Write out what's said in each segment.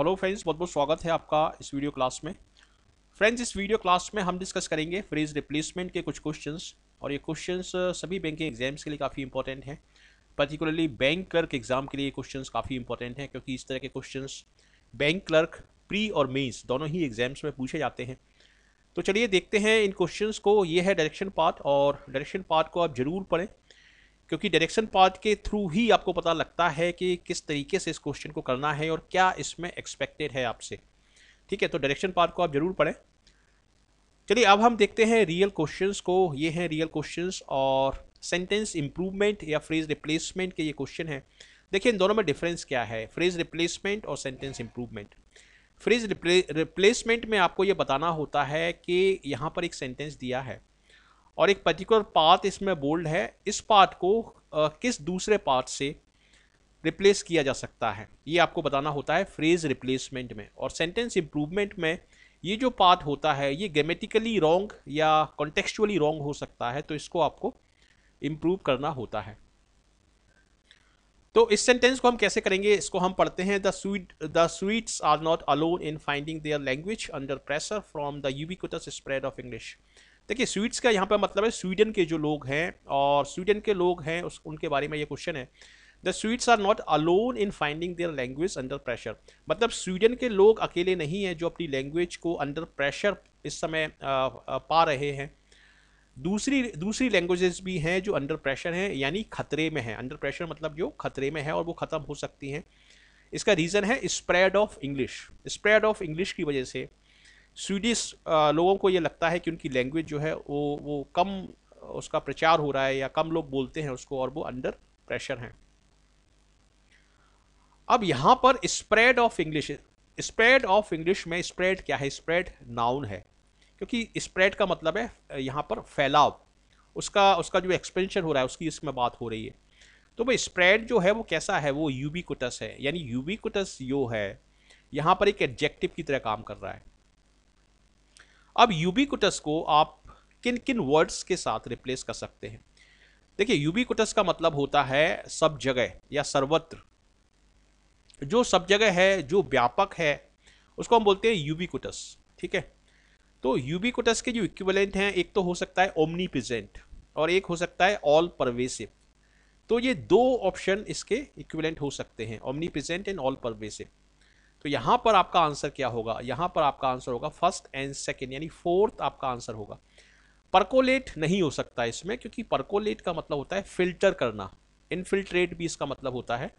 Hello friends बहुत बहुत स्वागत है आपका इस वीडियो क्लास में फ्रेंड्स इस वीडियो क्लास में हम डिस्कस करेंगे फ्रेज रिप्लेसमेंट के कुछ क्वेश्चंस और ये क्वेश्चंस सभी बैंकिंग एग्जाम्स के लिए काफ़ी इंपॉर्टेंट हैं पर्टिकुलरली बैंक क्लर्क एग्जाम के लिए क्वेश्चन काफ़ी इंपॉर्टेंट हैं क्योंकि इस तरह के क्वेश्चन बैंक क्लर्क प्री और मेन्स दोनों ही एग्जाम्स में पूछे जाते हैं तो चलिए देखते हैं इन क्वेश्चन को ये है डायरेक्शन पार्ट और डायरेक्शन पार्ट को आप जरूर पढ़ें क्योंकि डायरेक्शन पार्ट के थ्रू ही आपको पता लगता है कि किस तरीके से इस क्वेश्चन को करना है और क्या इसमें एक्सपेक्टेड है आपसे ठीक है तो डायरेक्शन पार्ट को आप ज़रूर पढ़ें चलिए अब हम देखते हैं रियल क्वेश्चंस को ये हैं रियल क्वेश्चंस और सेंटेंस इम्प्रूवमेंट या फ्रेज रिप्लेसमेंट के ये क्वेश्चन हैं देखिए इन दोनों में डिफरेंस क्या है फ्रेज रिप्लेसमेंट और सेंटेंस इम्प्रूवमेंट फ्रेज रिप्लेसमेंट में आपको ये बताना होता है कि यहाँ पर एक सेंटेंस दिया है और एक पर्टिकुलर पार्ट इसमें बोल्ड है इस पार्ट को आ, किस दूसरे पार्ट से रिप्लेस किया जा सकता है ये आपको बताना होता है फ्रेज रिप्लेसमेंट में और सेंटेंस इम्प्रूवमेंट में ये जो पार्ट होता है ये ग्रामेटिकली रॉन्ग या कॉन्टेक्चुअली रॉन्ग हो सकता है तो इसको आपको इम्प्रूव करना होता है तो इस सेंटेंस को हम कैसे करेंगे इसको हम पढ़ते हैं the Swede the Swedes are not alone in finding their language under pressure from the ubiquitous spread of English देखिए स्वीट्स का यहाँ पर मतलब है स्वीडन के जो लोग हैं और स्वीडन के लोग हैं उस उनके बारे में ये क्वेश्चन है the Swedes are not alone in finding their language under pressure मतलब स्वीडन के लोग अकेले नहीं हैं जो अपनी लैंग्वेज को अंडर प्रेशर इस समय पा रहे हैं दूसरी दूसरी लैंग्वेजेस भी हैं जो अंडर प्रेशर हैं यानी खतरे में हैं अंडर प्रेशर मतलब जो खतरे में है और वो ख़त्म हो सकती हैं इसका रीज़न है spread of English spread of English की वजह से स्वीडिश लोगों को ये लगता है कि उनकी लैंग्वेज जो है वो वो कम उसका प्रचार हो रहा है या कम लोग बोलते हैं उसको और वो अंडर प्रेशर हैं अब यहाँ पर spread of English spread of English में स्प्रेड क्या है स्प्रेड नाउन है क्योंकि स्प्रेड का मतलब है यहाँ पर फैलाव उसका उसका जो एक्सपेंशन हो रहा है उसकी इसमें बात हो रही है तो भाई स्प्रेड जो है वो कैसा है वो यूबी है यानी यूबी जो यो है यहाँ पर एक एडजेक्टिव की तरह काम कर रहा है अब यूबीकुटस को आप किन किन वर्ड्स के साथ रिप्लेस कर सकते हैं देखिए यूबीकुटस का मतलब होता है सब जगह या सर्वत्र जो सब जगह है जो व्यापक है उसको हम बोलते हैं यूबीकुटस ठीक है तो यूबीकुटस के जो इक्विवेलेंट हैं एक तो हो सकता है ओमनी और एक हो सकता है ऑल परवेसिव तो ये दो ऑप्शन इसके इक्विवेलेंट हो सकते हैं ओमनी एंड ऑल परवेसिव तो यहाँ पर आपका आंसर क्या होगा यहाँ पर आपका आंसर होगा फर्स्ट एंड सेकेंड यानी फोर्थ आपका आंसर होगा परकोलेट नहीं हो सकता इसमें क्योंकि परकोलेट का मतलब होता है फिल्टर करना इनफिल्ट्रेट भी इसका मतलब होता है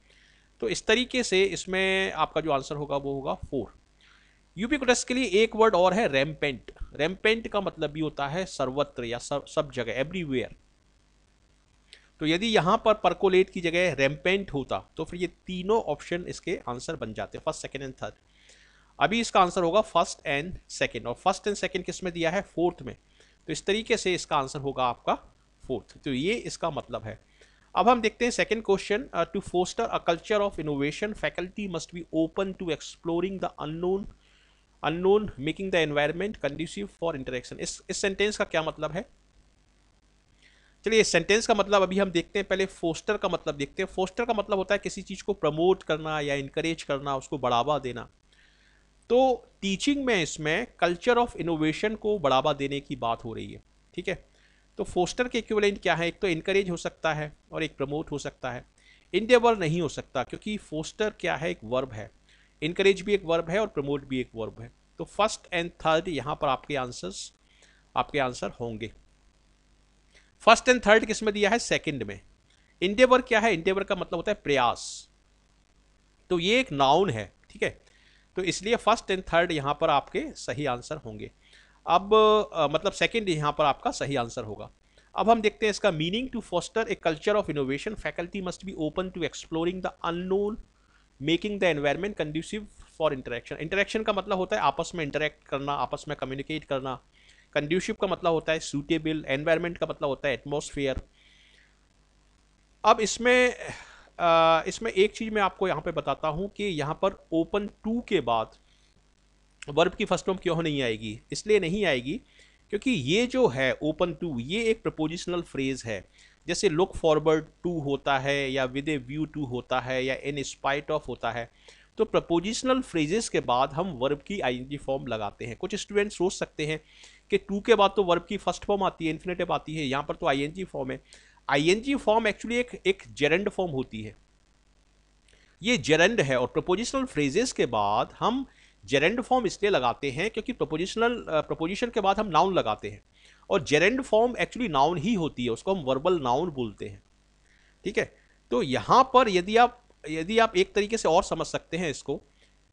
तो इस तरीके से इसमें आपका जो आंसर होगा वो होगा फोर यूपी कोटेस्ट के लिए एक वर्ड और है रैमपेंट रेमपेंट का मतलब भी होता है सर्वत्र या सब सब जगह एवरीवेयर तो यदि यहाँ पर परकोलेट की जगह रेमपेंट होता तो फिर ये तीनों ऑप्शन इसके आंसर बन जाते फर्स्ट सेकेंड एंड थर्ड अभी इसका आंसर होगा फर्स्ट एंड सेकेंड और फर्स्ट एंड सेकेंड किस में दिया है फोर्थ में तो इस तरीके से इसका आंसर होगा आपका फोर्थ तो ये इसका मतलब है अब हम देखते हैं second question to foster a culture of innovation faculty must be open to exploring the unknown unknown making the environment conducive for interaction इस इस सेंटेंस का क्या मतलब है चलिए सेंटेंस का मतलब अभी हम देखते हैं पहले फोस्टर का मतलब देखते हैं फोस्टर का मतलब होता है किसी चीज़ को प्रमोट करना या इनक्रेज करना उसको बढ़ावा देना तो टीचिंग में इसमें कल्चर ऑफ इनोवेशन को बढ़ावा देने की बात हो रही है ठीक है तो फोस्टर के इक्विवेलेंट क्या है एक तो इनक्रेज हो सकता है और एक प्रमोट हो सकता है इंडेवर नहीं हो सकता क्योंकि फोस्टर क्या है एक वर्ब है इनक्रेज भी एक वर्ब है और प्रमोट भी एक वर्ब है तो फर्स्ट एंड थर्ड यहाँ पर आपके आंसर्स आपके आंसर होंगे फर्स्ट एंड थर्ड किस में दिया है सेकंड में इंडेवर क्या है इंडेवर का मतलब होता है प्रयास तो ये एक नाउन है ठीक है तो इसलिए फर्स्ट एंड थर्ड यहाँ पर आपके सही आंसर होंगे अब आ, मतलब सेकेंड यहाँ पर आपका सही आंसर होगा अब हम देखते हैं इसका meaning to foster a culture of innovation faculty must be open to exploring the unknown making the environment conducive for interaction interaction का मतलब होता है आपस में इंटरेक्ट करना आपस में कम्युनिकेट करना कंड्यूशिव का मतलब होता है सूटेबल एनवायरमेंट का मतलब होता है एटमोसफियर अब इसमें आ, इसमें एक चीज़ मैं आपको यहाँ पे बताता हूँ कि यहाँ पर ओपन टू के बाद वर्ब की फर्स्ट फॉर्म क्यों नहीं आएगी इसलिए नहीं आएगी क्योंकि ये जो है ओपन टू ये एक प्रपोजिशनल फ्रेज़ है जैसे लुक फॉरवर्ड टू होता है या विद ए व्यू टू होता है या इन स्पाइट ऑफ होता है तो प्रपोजिशनल फ्रेजेस के बाद हम वर्ब की आईएनजी फॉर्म लगाते हैं कुछ स्टूडेंट सोच सकते हैं कि टू के बाद तो वर्ब की फर्स्ट फॉर्म आती है इन्फिनेटिव आती है यहाँ पर तो आईएनजी फॉर्म है आईएनजी फॉर्म एक्चुअली एक एक जेरेंड फॉर्म होती है ये जेरेंड है और प्रपोजिशनल फ्रेजेस के बाद हम जेरेंड फॉर्म इसलिए लगाते हैं क्योंकि प्रपोजिशनल प्रपोजिशन के बाद हम नाउन लगाते हैं और जेरेंड फॉर्म एक्चुअली नाउन ही होती है उसको हम वर्बल नाउन बोलते हैं ठीक है तो यहाँ पर यदि आप यदि आप एक तरीके से और समझ सकते हैं इसको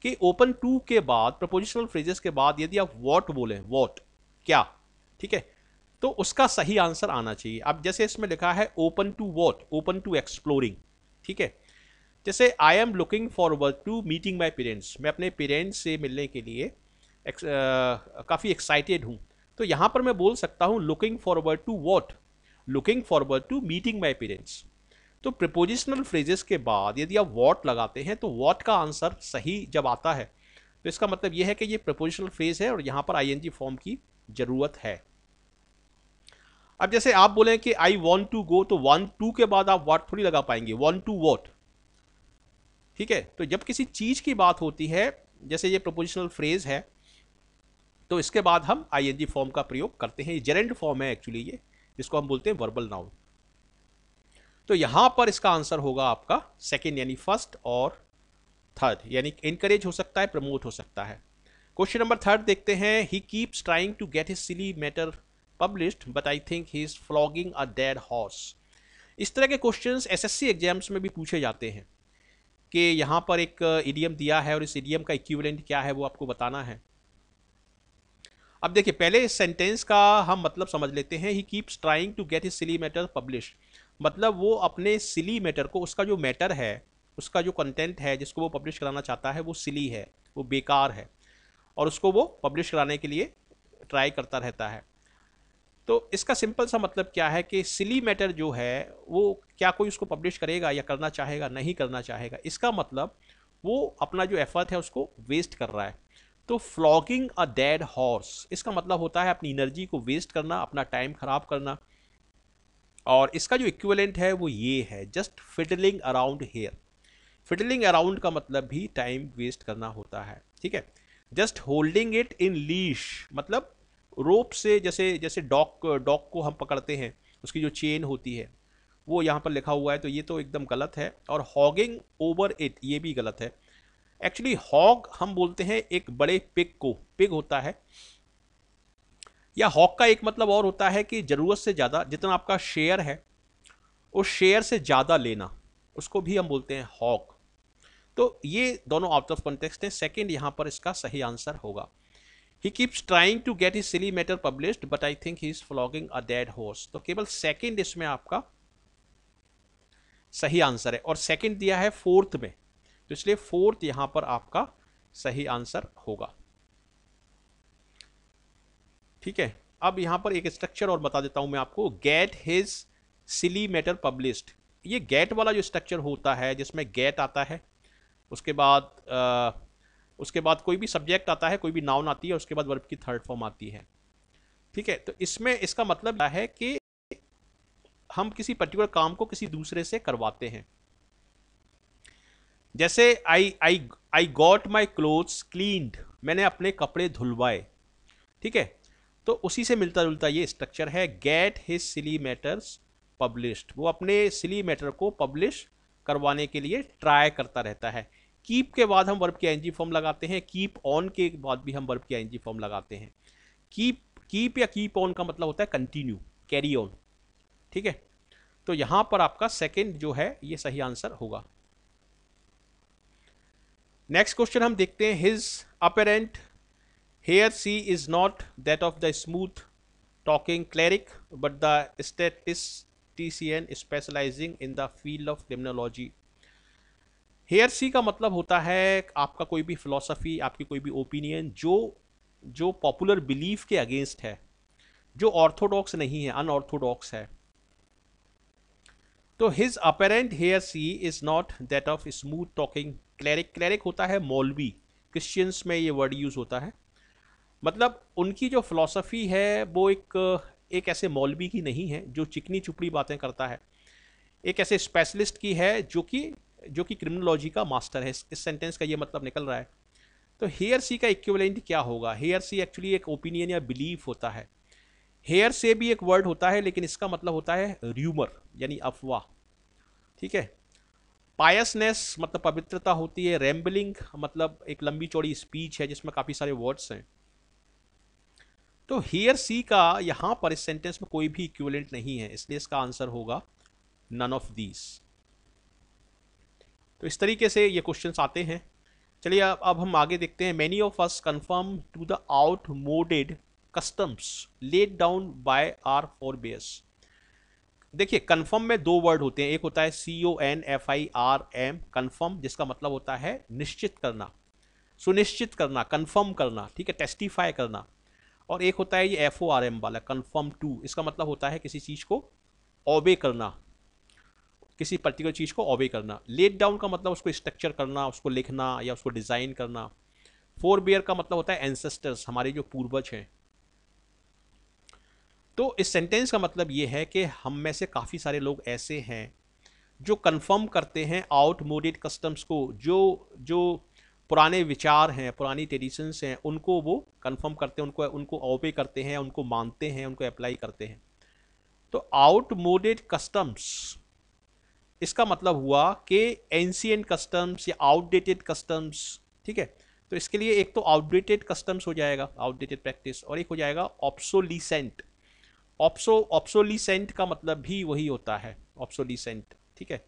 कि ओपन टू के बाद प्रपोजिशनल फ्रेजेस के बाद यदि आप वॉट बोलें वॉट क्या ठीक है तो उसका सही आंसर आना चाहिए अब जैसे इसमें लिखा है open to what open to exploring ठीक है जैसे I am looking forward to meeting my parents मैं अपने पेरेंट्स से मिलने के लिए एक, काफ़ी एक्साइटेड हूँ तो यहाँ पर मैं बोल सकता हूँ looking forward to what looking forward to meeting my parents तो प्रपोजिशनल फ्रेजेस के बाद यदि आप वॉट लगाते हैं तो वॉट का आंसर सही जब आता है तो इसका मतलब यह है कि ये प्रपोजिशनल फ्रेज है और यहाँ पर आई फॉर्म की ज़रूरत है अब जैसे आप बोलें कि आई वॉन्ट टू गो तो वन टू के बाद आप वाट थोड़ी लगा पाएंगे वन टू वॉट ठीक है तो जब किसी चीज़ की बात होती है जैसे ये प्रपोजिशनल फ्रेज है तो इसके बाद हम आई फॉर्म का प्रयोग करते हैं ये जेरेंड फॉर्म है एक्चुअली ये जिसको हम बोलते हैं वर्बल नाउन तो यहाँ पर इसका आंसर होगा आपका सेकेंड यानी फर्स्ट और थर्ड यानी इनकरेज हो सकता है प्रमोट हो सकता है क्वेश्चन नंबर थर्ड देखते हैं he keeps trying to get his silly matter published but I think he is flogging a dead horse इस तरह के क्वेश्चंस एसएससी एग्जाम्स में भी पूछे जाते हैं कि यहाँ पर एक ईडीएम दिया है और इस ईडीएम का इक्विवेलेंट क्या है वो आपको बताना है अब देखिए पहले इस सेंटेंस का हम मतलब समझ लेते हैं he keeps trying to get his silly matter publish मतलब वो अपने सिली मैटर को उसका जो मैटर है उसका जो कंटेंट है जिसको वो पब्लिश कराना चाहता है वो सिली है वो बेकार है और उसको वो पब्लिश कराने के लिए ट्राई करता रहता है तो इसका सिंपल सा मतलब क्या है कि सिली मैटर जो है वो क्या कोई उसको पब्लिश करेगा या करना चाहेगा नहीं करना चाहेगा इसका मतलब वो अपना जो एफर्ट है उसको वेस्ट कर रहा है तो फ्लॉगिंग अ डेड हॉर्स इसका मतलब होता है अपनी एनर्जी को वेस्ट करना अपना टाइम ख़राब करना और इसका जो इक्वलेंट है वो ये है just fiddling around here fiddling around का मतलब भी टाइम वेस्ट करना होता है ठीक है just holding it in leash मतलब रोप से जैसे जैसे डॉग डॉग को हम पकड़ते हैं उसकी जो चेन होती है वो यहाँ पर लिखा हुआ है तो ये तो एकदम गलत है और हॉगिंग ओवर इट ये भी गलत है एक्चुअली हॉग हम बोलते हैं एक बड़े पिग को पिग होता है या हॉक का एक मतलब और होता है कि ज़रूरत से ज़्यादा जितना आपका शेयर है उस शेयर से ज़्यादा लेना उसको भी हम बोलते हैं हॉक तो ये दोनों आउट ऑफ कॉन्टेक्स्ट हैं सेकेंड यहाँ पर इसका सही आंसर होगा he keeps trying to get his silly matter published but I think he is flogging a dead horse तो केवल सेकेंड इसमें आपका सही आंसर है और सेकेंड दिया है फोर्थ में तो इसलिए फोर्थ यहाँ पर आपका सही आंसर होगा ठीक है अब यहाँ पर एक स्ट्रक्चर और बता देता हूँ मैं आपको get his silly matter published ये गेट वाला जो स्ट्रक्चर होता है जिसमें गेट आता है उसके बाद आ, उसके बाद कोई भी सब्जेक्ट आता है कोई भी नाउन आती है उसके बाद वर्ब की थर्ड फॉर्म आती है ठीक है तो इसमें इसका मतलब है कि हम किसी पर्टिकुलर काम को किसी दूसरे से करवाते हैं जैसे I I I got my clothes cleaned मैंने अपने कपड़े धुलवाए ठीक है तो उसी से मिलता जुलता ये स्ट्रक्चर है get his silly matters published वो अपने सिली मैटर को पब्लिश करवाने के लिए ट्राई करता रहता है कीप के बाद हम वर्ब के एनजी फॉर्म लगाते हैं कीप ऑन के बाद भी हम वर्ब के एनजी फॉर्म लगाते हैं कीप कीप या कीप ऑन का मतलब होता है कंटिन्यू कैरी ऑन ठीक है तो यहाँ पर आपका सेकेंड जो है ये सही आंसर होगा नेक्स्ट क्वेश्चन हम देखते हैं his apparent Here C is not that of the smooth talking cleric but the statistician specializing in the field of criminology. Heresy का मतलब होता है आपका कोई भी फिलोसफी आपकी कोई भी ओपिनियन जो जो पॉपुलर बिलीफ के अगेंस्ट है जो ऑर्थोडॉक्स नहीं है अनऑर्थोडॉक्स है तो his apparent heresy is not that of smooth talking cleric cleric होता है मौलवी क्रिश्चियंस में ये वर्ड यूज़ होता है मतलब उनकी जो फ़िलासफ़ी है वो एक एक ऐसे मौलवी की नहीं है जो चिकनी चुपड़ी बातें करता है एक ऐसे स्पेशलिस्ट की है जो कि जो कि क्रिमिनोलॉजी का मास्टर है इस सेंटेंस का ये मतलब निकल रहा है तो हेयर सी का इक्विवेलेंट क्या होगा हेयर सी एक्चुअली एक ओपिनियन या बिलीव होता है हेयर से भी एक वर्ड होता है लेकिन इसका मतलब होता है र्यूमर यानी अफवाह ठीक है पायसनेस मतलब पवित्रता होती है रैम्बलिंग मतलब एक लंबी चौड़ी स्पीच है जिसमें काफ़ी सारे वर्ड्स हैं तो हेयर सी का यहां पर इस सेंटेंस में कोई भी इक्विवेलेंट नहीं है इसलिए इसका आंसर होगा नन ऑफ दीस तो इस तरीके से ये क्वेश्चन आते हैं चलिए अब अब हम आगे देखते हैं many of us conform to the outmoded customs laid down by our forebears देखिए कन्फर्म में दो वर्ड होते हैं एक होता है C O N F I R M confirm जिसका मतलब होता है निश्चित करना सुनिश्चित करना कन्फर्म करना ठीक है टेस्टिफाई करना और एक होता है ये एफ ओ आर एम वाला कन्फर्म टू इसका मतलब होता है किसी चीज़ को ओबे करना किसी पर्टिकुलर चीज़ को ओबे करना लेट डाउन का मतलब उसको स्ट्रक्चर करना उसको लिखना या उसको डिज़ाइन करना फोर बियर का मतलब होता है एंसेस्टर्स हमारे जो पूर्वज हैं तो इस सेंटेंस का मतलब ये है कि हम में से काफ़ी सारे लोग ऐसे हैं जो कन्फर्म करते हैं आउटमोडेड कस्टम्स को जो जो पुराने विचार हैं पुरानी ट्रेडिशंस हैं उनको वो कंफर्म करते हैं उनको उनको ओपे करते हैं उनको मानते हैं उनको अप्लाई करते हैं तो आउटमोडेड कस्टम्स इसका मतलब हुआ कि एंशियंट कस्टम्स या आउटडेटेड कस्टम्स ठीक है तो इसके लिए एक तो आउटडेटेड कस्टम्स हो जाएगा आउटडेटेड प्रैक्टिस और एक हो जाएगा ऑप्सोलीसेंट ऑप्सो ऑप्सोलीसेंट का मतलब भी वही होता है ऑप्सोलीसेंट ठीक है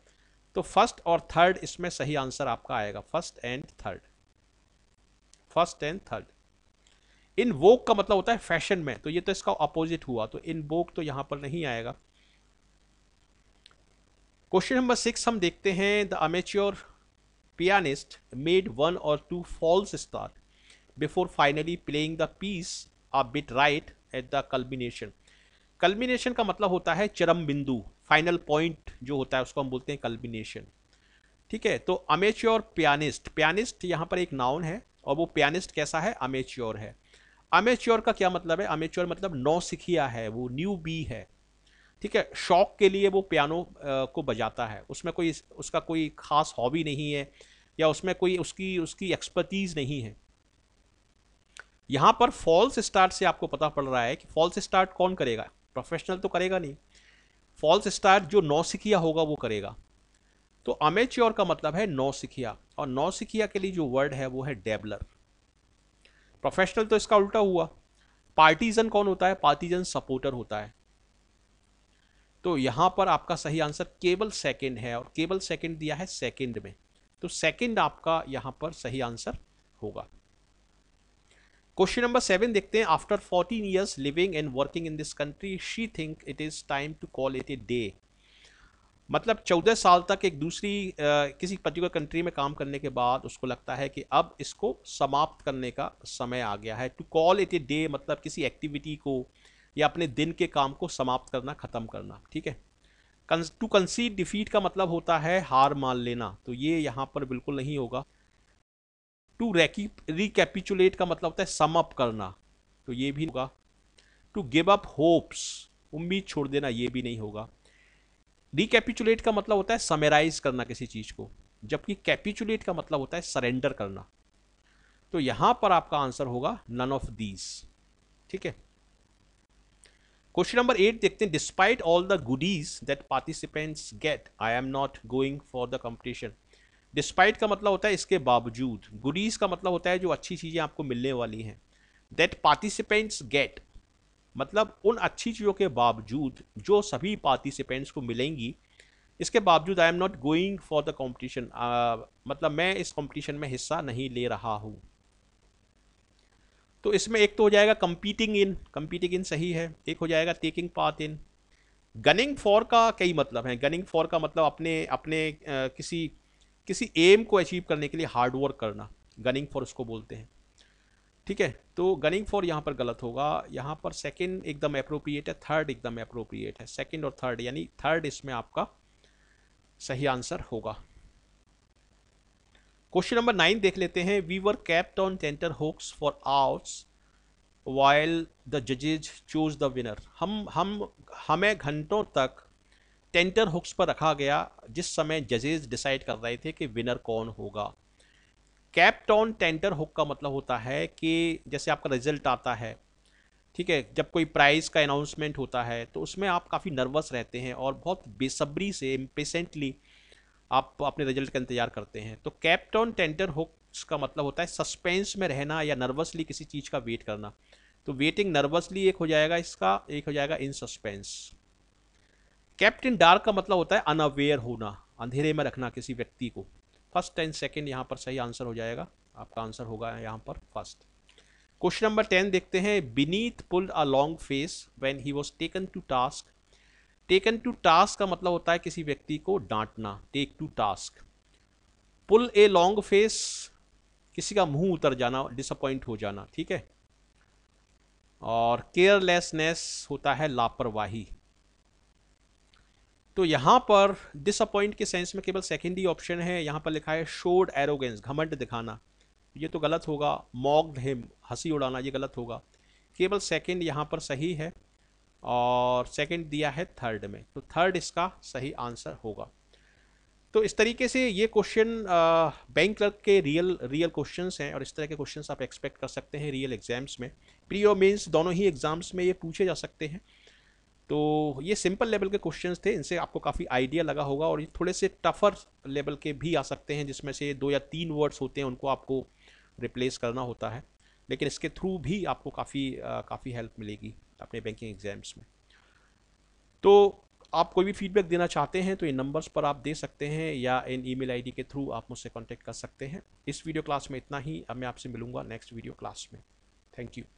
तो फर्स्ट और थर्ड इसमें सही आंसर आपका आएगा first and third first and third invoke का मतलब होता है फैशन में तो ये तो इसका अपोजिट हुआ तो इन वोक तो यहां पर नहीं आएगा क्वेश्चन नंबर सिक्स हम देखते हैं the amateur pianist made one और two false starts before finally playing the piece a bit right at the culmination culmination का मतलब होता है चरम बिंदु फाइनल पॉइंट जो होता है उसको हम बोलते हैं कल्बिनेशन ठीक है तो अमेच्योर पियानिस्ट पियानिस्ट यहाँ पर एक नाउन है और वो पियानिस्ट कैसा है अमेच्योर है अमेच्योर का क्या मतलब है अमेच्योर मतलब नौ सिखिया है वो न्यू बी है ठीक है शौक के लिए वो पियानो को बजाता है उसमें कोई उसका कोई ख़ास हॉबी नहीं है या उसमें कोई उसकी उसकी एक्सपर्टीज़ नहीं है यहाँ पर फॉल्स स्टार्ट से आपको पता पड़ रहा है कि फॉल्स स्टार्ट कौन करेगा प्रोफेशनल तो करेगा नहीं फॉल्स स्टार्ट जो नौसिखिया होगा वो करेगा तो अमेच्योर का मतलब है नौसिखिया और नौसिखिया के लिए जो वर्ड है वो है डेबलर प्रोफेशनल तो इसका उल्टा हुआ पार्टीजन कौन होता है पार्टीजन सपोर्टर होता है तो यहां पर आपका सही आंसर केबल सेकेंड है और केबल सेकेंड दिया है सेकेंड में तो सेकेंड आपका यहां पर सही आंसर होगा क्वेश्चन नंबर सेवन देखते हैं after fourteen years living and working in this country she think it is time to call it a day मतलब चौदह साल तक एक दूसरी आ, किसी पर्टिकुलर कंट्री में काम करने के बाद उसको लगता है कि अब इसको समाप्त करने का समय आ गया है to call it a day मतलब किसी एक्टिविटी को या अपने दिन के काम को समाप्त करना ख़त्म करना ठीक है टू कंसीड डिफीट का मतलब होता है हार मान लेना तो ये यहाँ पर बिल्कुल नहीं होगा टू रिकेपिचुलेट का मतलब होता है सम अप करना तो ये भी होगा टू गिव अप होप्स उम्मीद छोड़ देना ये भी नहीं होगा रिकेपिचुलेट का मतलब होता है समेराइज करना किसी चीज़ को जबकि कैपिचुलेट का मतलब होता है सरेंडर करना तो यहां पर आपका आंसर होगा नन ऑफ दीज ठीक है क्वेश्चन नंबर एट देखते हैं despite all the goodies that participants get I am not going for the competition despite का मतलब होता है इसके बावजूद गुडीज का मतलब होता है जो अच्छी चीज़ें आपको मिलने वाली हैं दैट पार्टिसिपेंट्स गेट मतलब उन अच्छी चीज़ों के बावजूद जो सभी पार्टिसिपेंट्स को मिलेंगी इसके बावजूद I am not going for the competition मतलब मैं इस कॉम्पिटिशन में हिस्सा नहीं ले रहा हूँ तो इसमें एक तो हो जाएगा कम्पीटिंग इन कम्पीटिंग इन सही है एक हो जाएगा taking part in gunning for का कई मतलब है गनिंग फॉर का मतलब अपने अपने आ, किसी किसी एम को अचीव करने के लिए हार्ड वर्क करना गनिंग फॉर उसको बोलते हैं ठीक है तो गनिंग फॉर यहाँ पर गलत होगा यहाँ पर सेकंड एकदम अप्रोप्रिएट है थर्ड एकदम अप्रोप्रिएट है सेकंड और थर्ड यानी थर्ड इसमें आपका सही आंसर होगा क्वेश्चन नंबर नाइन देख लेते हैं we were kept on tenterhooks for hours while the जजेज चूज द विनर हम हम हमें घंटों तक टेंटर हुक्स पर रखा गया जिस समय जजेज डिसाइड कर रहे थे कि विनर कौन होगा कैप्ट ऑन टेंटर हुक का मतलब होता है कि जैसे आपका रिजल्ट आता है ठीक है जब कोई प्राइज़ का अनाउंसमेंट होता है तो उसमें आप काफ़ी नर्वस रहते हैं और बहुत बेसब्री से इम्पेसेंटली आप अपने रिजल्ट का इंतजार करते हैं तो कैप्ट ऑन टेंटर हुक्स का मतलब होता है सस्पेंस में रहना या नर्वसली किसी चीज़ का वेट करना तो वेटिंग नर्वसली एक हो जाएगा इसका एक हो जाएगा in suspense kept in dark का मतलब होता है अनअवेयर होना अंधेरे में रखना किसी व्यक्ति को फर्स्ट एंड सेकेंड यहाँ पर सही आंसर हो जाएगा आपका आंसर होगा यहाँ पर फर्स्ट क्वेश्चन नंबर टेन देखते हैं Vineet pull a long face when he was taken to task taken to task का मतलब होता है किसी व्यक्ति को डांटना take to task pull a long face किसी का मुंह उतर जाना डिसअपॉइंट हो जाना ठीक है और केयरलेसनेस होता है लापरवाही तो यहाँ पर डिसअपॉइंट के सेंस में केवल सेकेंड ही ऑप्शन है यहाँ पर लिखा है शोड एरोगेंस घमंड दिखाना ये तो गलत होगा मॉक्ड हिम हंसी उड़ाना ये गलत होगा केवल सेकेंड यहाँ पर सही है और सेकेंड दिया है थर्ड में तो थर्ड इसका सही आंसर होगा तो इस तरीके से ये क्वेश्चन बैंक क्लर्क के रियल रियल क्वेश्चंस हैं और इस तरह के क्वेश्चंस आप एक्सपेक्ट कर सकते हैं रियल एग्ज़ाम्स में प्री और मेंस दोनों ही एग्ज़ाम्स में ये पूछे जा सकते हैं तो ये सिंपल लेवल के क्वेश्चन थे इनसे आपको काफ़ी आइडिया लगा होगा और ये थोड़े से टफर लेवल के भी आ सकते हैं जिसमें से दो या तीन वर्ड्स होते हैं उनको आपको रिप्लेस करना होता है लेकिन इसके थ्रू भी आपको काफ़ी काफ़ी हेल्प मिलेगी अपने बैंकिंग एग्ज़ाम्स में तो आप कोई भी फीडबैक देना चाहते हैं तो इन नंबर्स पर आप दे सकते हैं या इन ईमेल आईडी के थ्रू आप मुझसे कांटेक्ट कर सकते हैं इस वीडियो क्लास में इतना ही अब मैं आपसे मिलूंगा नेक्स्ट वीडियो क्लास में थैंक यू